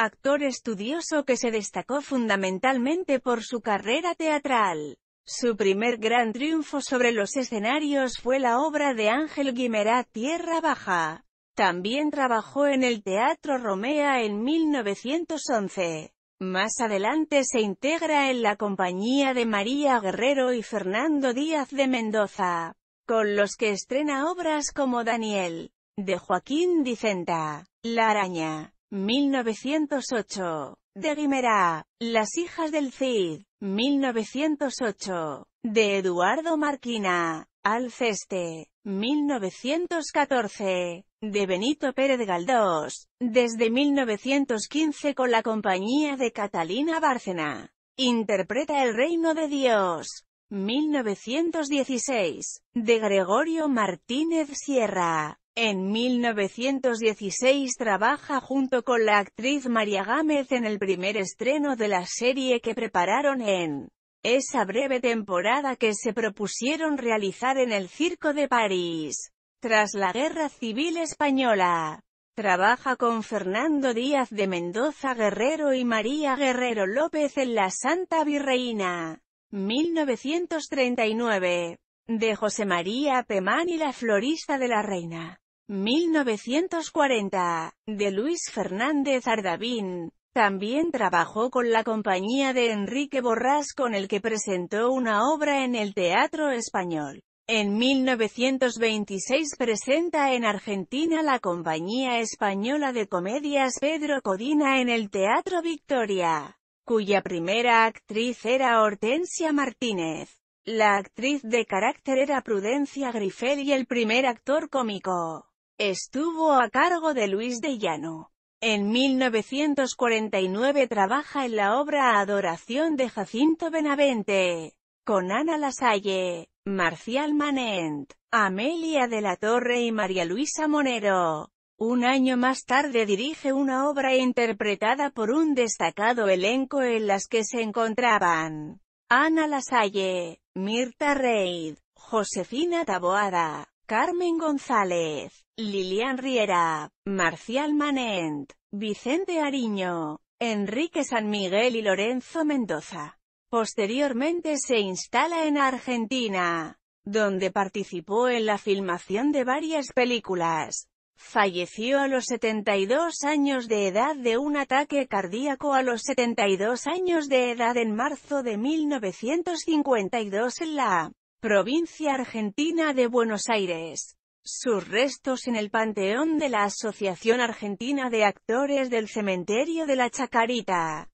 Actor estudioso que se destacó fundamentalmente por su carrera teatral. Su primer gran triunfo sobre los escenarios fue la obra de Ángel Guimerá Tierra Baja. También trabajó en el Teatro Romea en 1911. Más adelante se integra en la compañía de María Guerrero y Fernando Díaz de Mendoza, con los que estrena obras como Daniel, de Joaquín Dicenta, La Araña, 1908. De Guimerá, Las hijas del Cid, 1908. De Eduardo Marquina, Alceste, 1914. De Benito Pérez Galdós, desde 1915 con la compañía de Catalina Bárcena. Interpreta el reino de Dios. 1916. De Gregorio Martínez Sierra. En 1916 trabaja junto con la actriz María Gámez en el primer estreno de la serie que prepararon en esa breve temporada que se propusieron realizar en el Circo de París. Tras la Guerra Civil Española, trabaja con Fernando Díaz de Mendoza Guerrero y María Guerrero López en La Santa Virreina, 1939, de José María Pemán y la Florista de la Reina. 1940, de Luis Fernández Ardavín. También trabajó con la compañía de Enrique Borrás con el que presentó una obra en el Teatro Español. En 1926 presenta en Argentina la compañía española de comedias Pedro Codina en el Teatro Victoria, cuya primera actriz era Hortensia Martínez. La actriz de carácter era Prudencia Grifel y el primer actor cómico Estuvo a cargo de Luis de Llano. En 1949 trabaja en la obra Adoración de Jacinto Benavente, con Ana Lasalle, Marcial Manent, Amelia de la Torre y María Luisa Monero. Un año más tarde dirige una obra interpretada por un destacado elenco en las que se encontraban Ana Lasalle, Mirta Reid, Josefina Taboada, Carmen González, Lilian Riera, Marcial Manent, Vicente Ariño, Enrique San Miguel y Lorenzo Mendoza. Posteriormente se instala en Argentina, donde participó en la filmación de varias películas. Falleció a los 72 años de edad de un ataque cardíaco a los 72 años de edad en marzo de 1952 en la provincia argentina de Buenos Aires. Sus restos en el Panteón de la Asociación Argentina de Actores del Cementerio de la Chacarita.